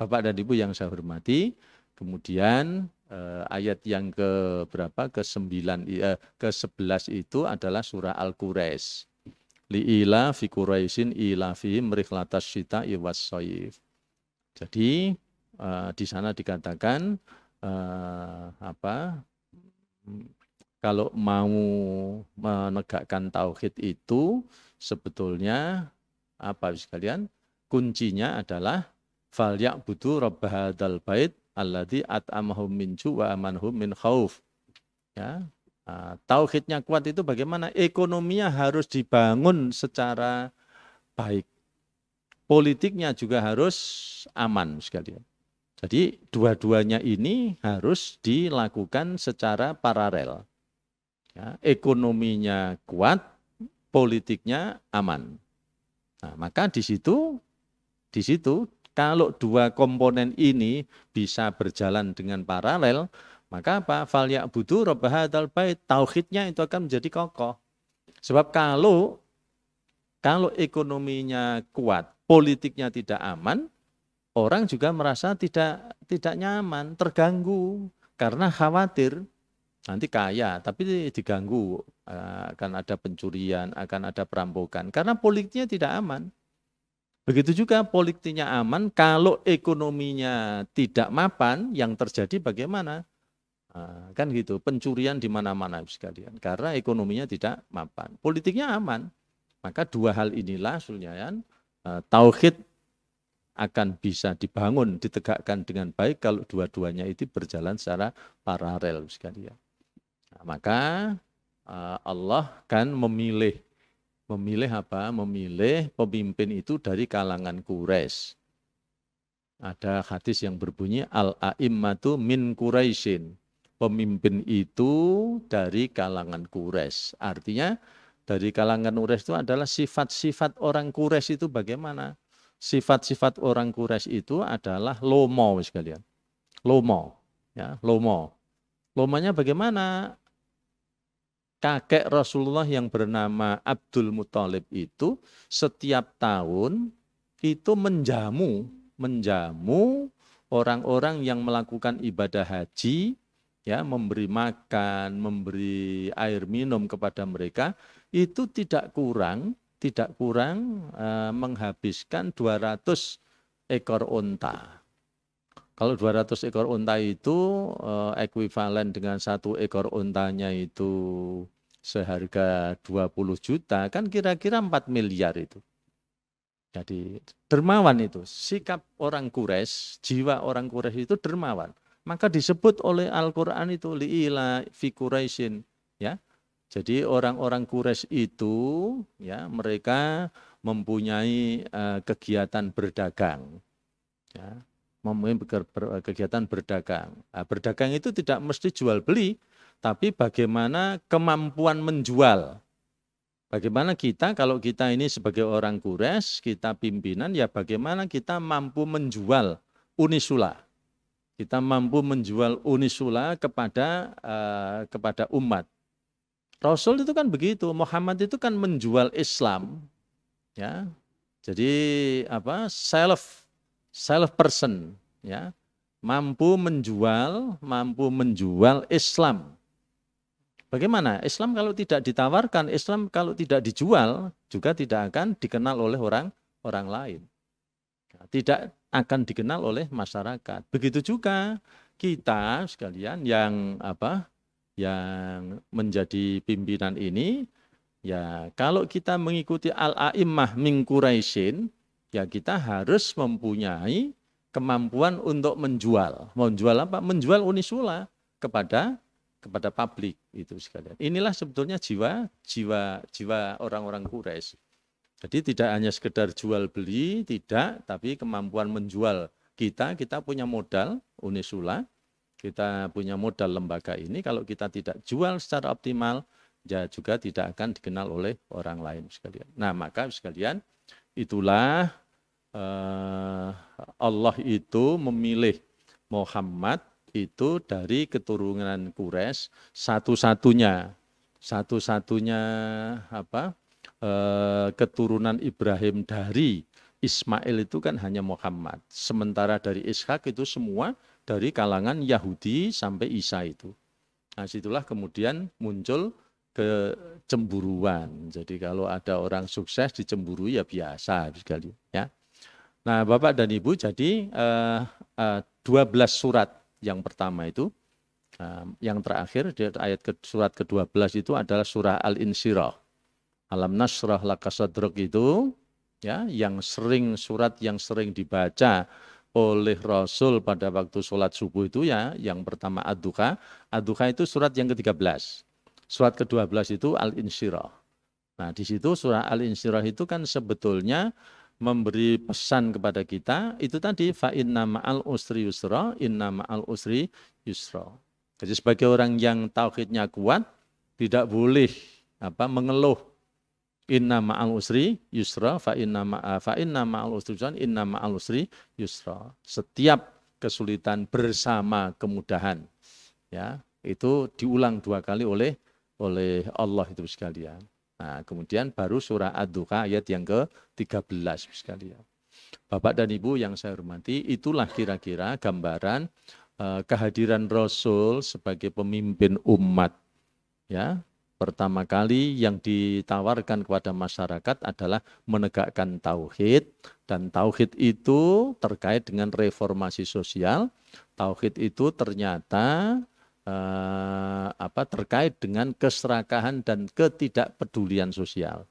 Bapak dan Ibu yang saya hormati, kemudian eh, ayat yang ke berapa ke sembilan eh, ke sebelas itu adalah surah Al Quraisy. ila fi Quraisyin ila fi rikhlatas syita iwas soif. Jadi eh, di sana dikatakan eh, apa kalau mau menegakkan tauhid itu sebetulnya apa sekalian kuncinya adalah falyak butuh rabbahadal bait alladhi at'amahum min ju'a manhum min khauf. Ya. Nah, tauhidnya kuat itu bagaimana ekonominya harus dibangun secara baik. Politiknya juga harus aman sekalian. Jadi dua-duanya ini harus dilakukan secara paralel. Ya, ekonominya kuat, politiknya aman. Nah, maka di situ di situ kalau dua komponen ini bisa berjalan dengan paralel, maka apa? Falyak butuh robbahadal bait. Tauhidnya itu akan menjadi kokoh. Sebab kalau kalau ekonominya kuat, politiknya tidak aman, orang juga merasa tidak tidak nyaman, terganggu karena khawatir nanti kaya tapi diganggu eh, akan ada pencurian, akan ada perampokan karena politiknya tidak aman. Begitu juga politiknya aman, kalau ekonominya tidak mapan, yang terjadi bagaimana? Ah, kan gitu, pencurian di mana-mana sekalian, karena ekonominya tidak mapan. Politiknya aman, maka dua hal inilah ya, tauhid akan bisa dibangun, ditegakkan dengan baik kalau dua-duanya itu berjalan secara paralel sekalian. Nah, maka ah, Allah kan memilih Memilih apa? Memilih pemimpin itu dari kalangan Quraisy. Ada hadis yang berbunyi al-a'immatu min Quraisyin. Pemimpin itu dari kalangan Quraisy. Artinya dari kalangan Quraisy itu adalah sifat-sifat orang Quraisy itu bagaimana? Sifat-sifat orang Quraisy itu adalah lomo sekalian. Lomo, ya, lomo. Lomanya bagaimana? kakek Rasulullah yang bernama Abdul Muthalib itu setiap tahun itu menjamu menjamu orang-orang yang melakukan ibadah haji ya memberi makan, memberi air minum kepada mereka itu tidak kurang tidak kurang eh, menghabiskan 200 ekor unta. Kalau 200 ekor unta itu eh, ekuivalen dengan satu ekor untanya itu seharga 20 juta, kan kira-kira 4 miliar itu. Jadi dermawan itu, sikap orang kures, jiwa orang kures itu dermawan. Maka disebut oleh Al-Qur'an itu liila fi ya. Jadi orang-orang kures itu ya mereka mempunyai uh, kegiatan berdagang. Ya, memiliki kegiatan berdagang. Nah, berdagang itu tidak mesti jual beli, tapi bagaimana kemampuan menjual. Bagaimana kita kalau kita ini sebagai orang kures, kita pimpinan, ya bagaimana kita mampu menjual unisula. Kita mampu menjual unisula kepada uh, kepada umat. Rasul itu kan begitu, Muhammad itu kan menjual Islam, ya. Jadi apa self self person ya mampu menjual mampu menjual Islam Bagaimana? Islam kalau tidak ditawarkan, Islam kalau tidak dijual juga tidak akan dikenal oleh orang orang lain. Tidak akan dikenal oleh masyarakat. Begitu juga kita sekalian yang apa? yang menjadi pimpinan ini ya kalau kita mengikuti al-aimmah min Quraisyin ya kita harus mempunyai kemampuan untuk menjual. menjual apa? Menjual Unisula kepada kepada publik itu sekalian. Inilah sebetulnya jiwa jiwa jiwa orang-orang Quraisy. Jadi tidak hanya sekedar jual beli, tidak, tapi kemampuan menjual kita, kita punya modal Unisula, kita punya modal lembaga ini. Kalau kita tidak jual secara optimal, ya juga tidak akan dikenal oleh orang lain sekalian. Nah maka sekalian itulah eh, Allah itu memilih Muhammad itu dari keturunan Quraisy satu-satunya satu-satunya apa eh, keturunan Ibrahim dari Ismail itu kan hanya Muhammad sementara dari Ishak itu semua dari kalangan Yahudi sampai Isa itu nah situlah kemudian muncul kecemburuan. Jadi kalau ada orang sukses dicemburu ya biasa sekali ya. Nah, Bapak dan Ibu jadi uh, uh, 12 surat yang pertama itu uh, yang terakhir di ayat ke, surat ke-12 itu adalah surah Al-Insyirah. Alam nasrah lakasadruk itu ya yang sering surat yang sering dibaca oleh Rasul pada waktu sholat subuh itu ya yang pertama Ad-Duha. ad itu surat yang ke-13. Surat ke-12 itu Al-Insyirah. Nah, di situ surah Al-Insyirah itu kan sebetulnya memberi pesan kepada kita itu tadi fa inna ma'al usri yusra inna ma'al usri yusra. Jadi sebagai orang yang tauhidnya kuat tidak boleh apa mengeluh inna ma'al usri yusra fa inna eh, fa inna ma'al usri yusra inna ma'al usri yusra. Setiap kesulitan bersama kemudahan. Ya, itu diulang dua kali oleh oleh Allah itu sekalian. Nah, kemudian baru surah ad ayat yang ke-13 sekalian. Bapak dan Ibu yang saya hormati, itulah kira-kira gambaran uh, kehadiran Rasul sebagai pemimpin umat. Ya, pertama kali yang ditawarkan kepada masyarakat adalah menegakkan tauhid dan tauhid itu terkait dengan reformasi sosial. Tauhid itu ternyata eh, apa terkait dengan keserakahan dan ketidakpedulian sosial.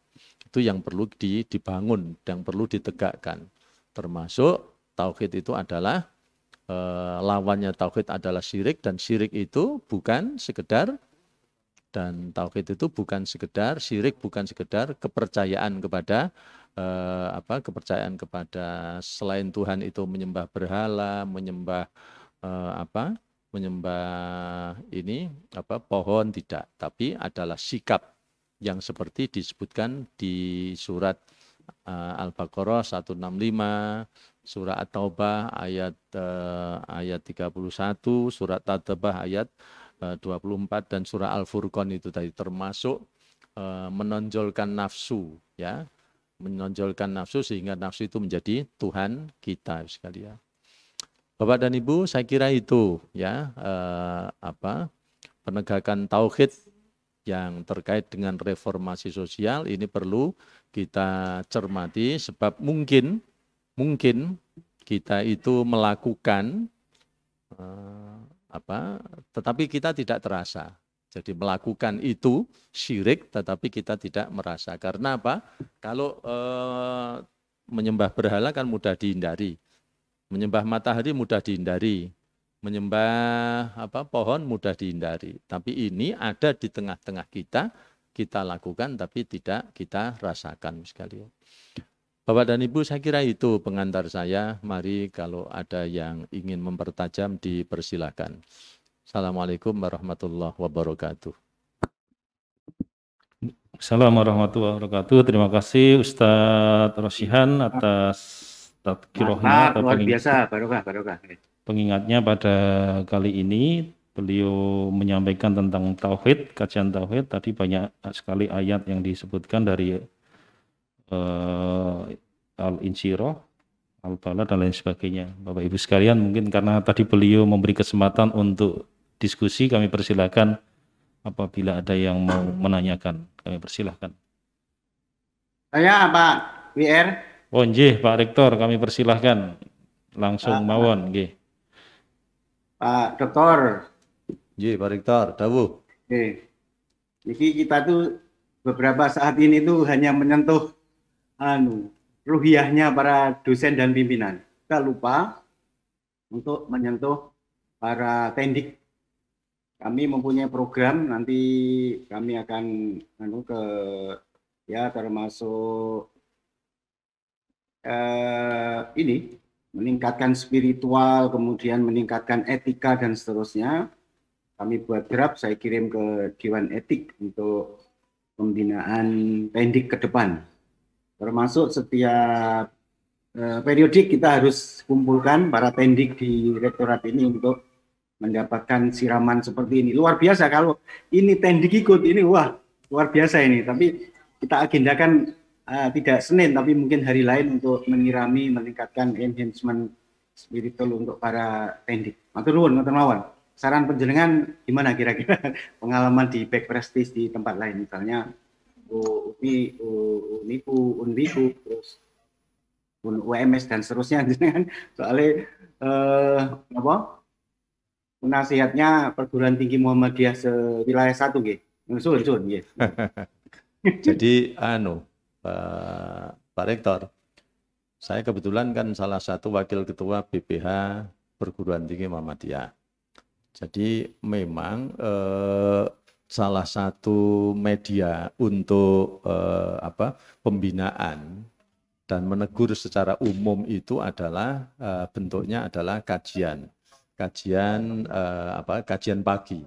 Itu yang perlu di, dibangun, yang perlu ditegakkan. Termasuk tauhid itu adalah eh, lawannya tauhid adalah syirik dan syirik itu bukan sekedar dan tauhid itu bukan sekedar syirik bukan sekedar kepercayaan kepada eh, apa kepercayaan kepada selain Tuhan itu menyembah berhala menyembah eh, apa menyembah ini apa pohon tidak, tapi adalah sikap yang seperti disebutkan di surat uh, Al-Baqarah 165, surat At-Taubah ayat uh, ayat 31, surat At-Taubah ayat eh, uh, 24 dan surat Al-Furqan itu tadi termasuk uh, menonjolkan nafsu ya, menonjolkan nafsu sehingga nafsu itu menjadi Tuhan kita sekalian. Ya. Bapak dan Ibu, saya kira itu ya eh, apa penegakan tauhid yang terkait dengan reformasi sosial ini perlu kita cermati sebab mungkin mungkin kita itu melakukan eh, apa tetapi kita tidak terasa. Jadi melakukan itu syirik tetapi kita tidak merasa. Karena apa? Kalau eh, menyembah berhala kan mudah dihindari Menyembah matahari mudah dihindari, menyembah apa pohon mudah dihindari. Tapi ini ada di tengah-tengah kita, kita lakukan tapi tidak kita rasakan sekalian. Bapak dan Ibu saya kira itu pengantar saya. Mari kalau ada yang ingin mempertajam dipersilakan. Assalamualaikum warahmatullahi wabarakatuh. Assalamualaikum warahmatullahi wabarakatuh. Terima kasih Ustadz Rosihan atas tadkirohnya ah, ah, atau luar biasa barokah barokah pengingatnya pada kali ini beliau menyampaikan tentang tauhid kajian tauhid tadi banyak sekali ayat yang disebutkan dari uh, eh, al insyirah al bala dan lain sebagainya bapak ibu sekalian mungkin karena tadi beliau memberi kesempatan untuk diskusi kami persilahkan apabila ada yang mau menanyakan kami persilahkan saya pak WR Oh nggih Pak Rektor kami persilahkan langsung ah, ah, mawon nggih. Pak Doktor. Nggih Pak Rektor, dawuh. Nggih. Jadi kita tuh beberapa saat ini tuh hanya menyentuh anu ruhiahnya para dosen dan pimpinan. Kita lupa untuk menyentuh para tendik. Kami mempunyai program nanti kami akan anu ke ya termasuk eh, ini meningkatkan spiritual, kemudian meningkatkan etika dan seterusnya. Kami buat draft, saya kirim ke Dewan Etik untuk pembinaan pendik ke depan. Termasuk setiap eh, periodik kita harus kumpulkan para tendik di rektorat ini untuk mendapatkan siraman seperti ini. Luar biasa kalau ini tendik ikut ini wah luar biasa ini. Tapi kita agendakan uh, tidak Senin tapi mungkin hari lain untuk menyirami meningkatkan enhancement spiritual untuk para pendik. Matur nuwun matur mawon. Saran penjenengan gimana kira-kira pengalaman di back prestige di tempat lain misalnya UPI, UNIPU, UNBIPU, terus UMS dan seterusnya jenengan soalnya eh, apa? Nasihatnya perguruan tinggi Muhammadiyah wilayah satu gitu. Nusun, Jadi anu Pak, Rektor. Saya kebetulan kan salah satu wakil ketua BPH Perguruan Tinggi Muhammadiyah. Jadi memang eh, salah satu media untuk eh, apa pembinaan dan menegur secara umum itu adalah eh, bentuknya adalah kajian kajian eh, apa kajian pagi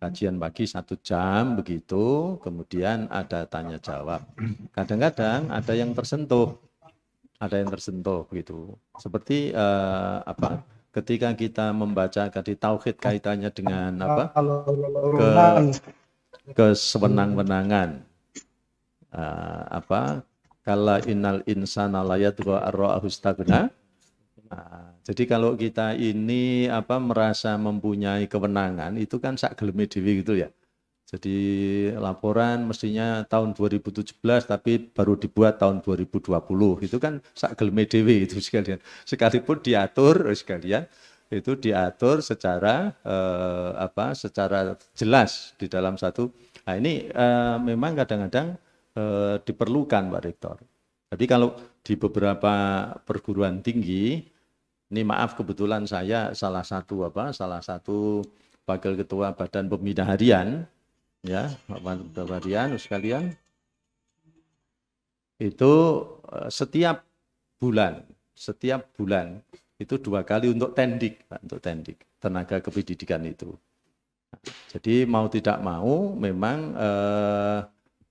kajian pagi satu jam begitu, kemudian ada tanya jawab. Kadang-kadang ada yang tersentuh, ada yang tersentuh begitu. Seperti uh, apa? Ketika kita membaca tadi tauhid kaitannya dengan apa? Ke, kesewenang-wenangan. Uh, eh, apa? Kala innal insana layadwa arra'ahu Nah, jadi kalau kita ini apa merasa mempunyai kewenangan itu kan sak gelemi dewi gitu ya. Jadi laporan mestinya tahun 2017 tapi baru dibuat tahun 2020. Itu kan sak gelemi dewi itu sekalian. Sekalipun diatur eh, sekalian itu diatur secara eh, apa secara jelas di dalam satu nah ini eh, memang kadang-kadang eh, diperlukan Pak Rektor. Tapi kalau di beberapa perguruan tinggi ini maaf kebetulan saya salah satu apa? Salah satu wakil ketua Badan Pembina Harian ya, Badan Pembina Harian sekalian. Itu eh, setiap bulan, setiap bulan itu dua kali untuk tendik, untuk tendik tenaga kependidikan itu. Jadi mau tidak mau memang eh,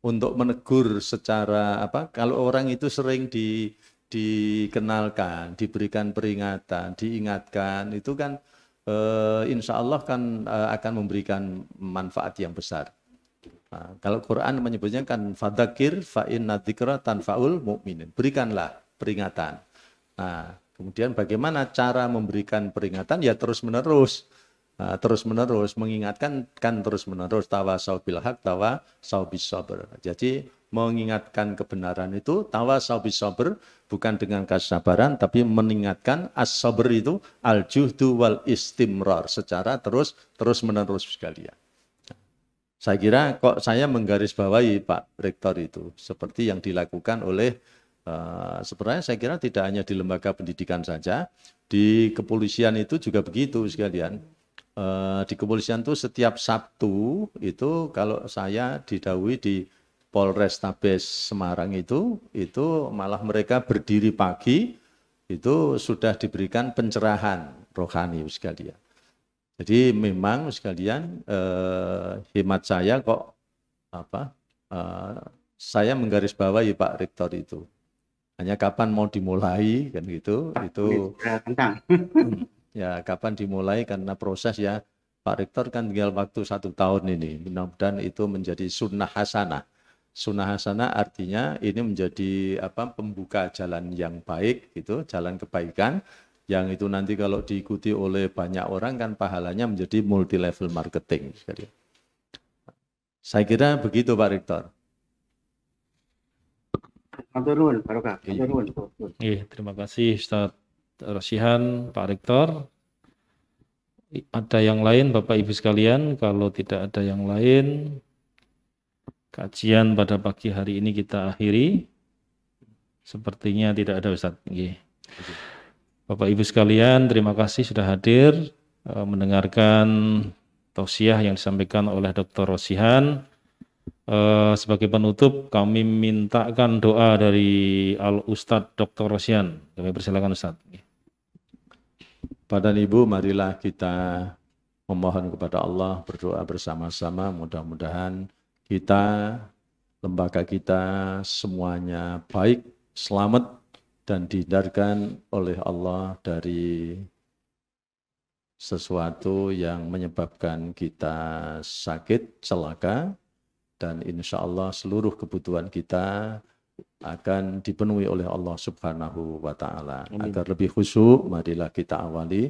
untuk menegur secara apa kalau orang itu sering di dikenalkan, diberikan peringatan, diingatkan, itu kan eh, insya Allah kan uh, akan memberikan manfaat yang besar. Nah, kalau Quran menyebutnya kan fadakir fa'in nadikra tanfaul mukminin. Berikanlah peringatan. Nah, kemudian bagaimana cara memberikan peringatan? Ya terus menerus. Uh, nah, terus menerus mengingatkan kan terus menerus tawa sawbil hak tawa sawbis sabar. Jadi mengingatkan kebenaran itu tawa tawasau bisabar bukan dengan kesabaran tapi mengingatkan as-sabr itu al-juhdu wal istimrar secara terus terus menerus sekalian. Saya kira kok saya menggarisbawahi Pak Rektor itu seperti yang dilakukan oleh uh, sebenarnya saya kira tidak hanya di lembaga pendidikan saja di kepolisian itu juga begitu sekalian. Uh, di kepolisian itu setiap Sabtu itu kalau saya didawi di Polrestabes Semarang itu itu malah mereka berdiri pagi itu sudah diberikan pencerahan rohani sekalian. Jadi memang sekalian eh, hemat saya kok apa eh, saya menggarisbawahi Pak Rektor itu hanya kapan mau dimulai kan gitu itu tentang hmm, ya kapan dimulai karena proses ya Pak Rektor kan tinggal waktu satu tahun ini mudah-mudahan itu menjadi sunnah hasanah Sunnah hasanah artinya ini menjadi apa pembuka jalan yang baik gitu, jalan kebaikan yang itu nanti kalau diikuti oleh banyak orang kan pahalanya menjadi multi level marketing. Jadi, saya kira begitu Pak Rektor. Iya. Iya, terima kasih Ustaz Rosihan, Pak Rektor. Ada yang lain Bapak Ibu sekalian, kalau tidak ada yang lain, Kajian pada pagi hari ini kita akhiri. Sepertinya tidak ada Ustaz. Bapak Ibu sekalian, terima kasih sudah hadir eh, mendengarkan tausiah yang disampaikan oleh Dr. Rosihan. Eh, sebagai penutup, kami mintakan doa dari Al Ustadz Dr. Rosihan. Kami persilakan Ustadz. Pada Ibu, marilah kita memohon kepada Allah berdoa bersama-sama. Mudah-mudahan kita, lembaga kita semuanya baik, selamat dan dihindarkan oleh Allah dari sesuatu yang menyebabkan kita sakit, celaka, dan insya Allah seluruh kebutuhan kita akan dipenuhi oleh Allah Subhanahu wa Ta'ala. Agar lebih khusyuk, marilah kita awali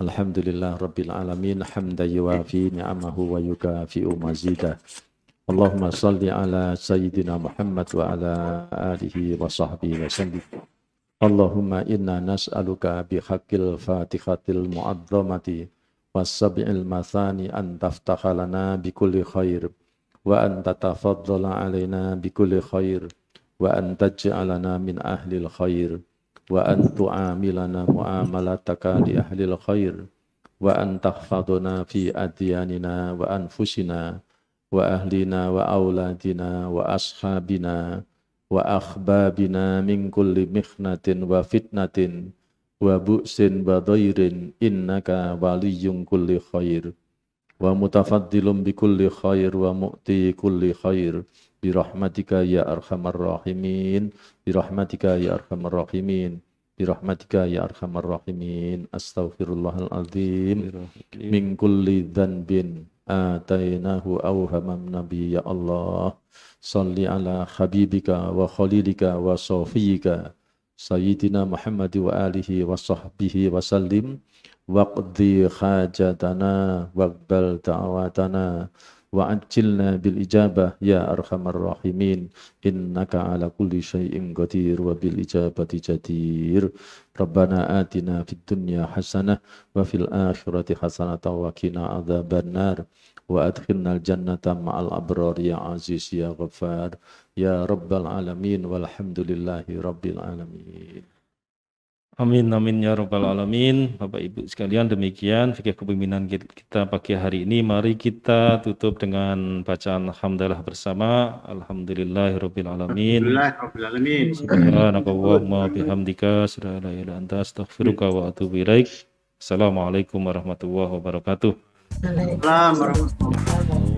Alhamdulillah Rabbil Alamin Hamda yuafi ni'amahu wa yukafi'u mazidah Allahumma salli ala Sayyidina Muhammad wa ala alihi wa sahbihi wa sallim Allahumma inna nas'aluka bihaqqil fatihatil wa wassabi'il mathani an taftahalana bikulli khair wa an tatafaddala alaina bikulli khair wa an taj'alana min ahlil khair wa an tu'amilana mu'amalataka li ahlil khair wa an tahfaduna fi adyanina wa anfusina wa ahlina wa auladina wa ashabina wa akhbabina min kulli mikhnatin wa fitnatin wa bu'sin wa dhairin innaka waliyyun kulli khair wa mutafaddilun bi kulli khair wa mu'ti kulli khair birahmatika ya arhamar rahimin birahmatika ya arhamar rahimin birahmatika ya arhamar rahimin astaghfirullahal azim min kulli dhanbin atainahu aw nabi ya Allah salli ala habibika wa khalilika wa Sofika. sayyidina Muhammad wa alihi wa sahbihi wa sallim waqdi hajatana waqbal ta'awatana wa ajilna bil ijabah ya arhamar rahimin innaka ala kulli syai'in qadir wa bil ijabati jadir Rabbana atina fid dunya hasanah wa fil akhirati hasanah wa qina adzabannar wa adkhilna al jannata ma'al abrar ya aziz ya ghaffar ya rabbal alamin walhamdulillahi rabbil alamin Amin, amin ya rabbal alamin. Bapak Ibu sekalian demikian fikih kepemimpinan kita pagi hari ini. Mari kita tutup dengan bacaan hamdalah bersama. Alhamdulillah, alamin. Alhamdulillahirabbil alamin. Subhanakallahumma bihamdika Assalamualaikum warahmatullahi wabarakatuh. Assalamualaikum warahmatullahi wabarakatuh.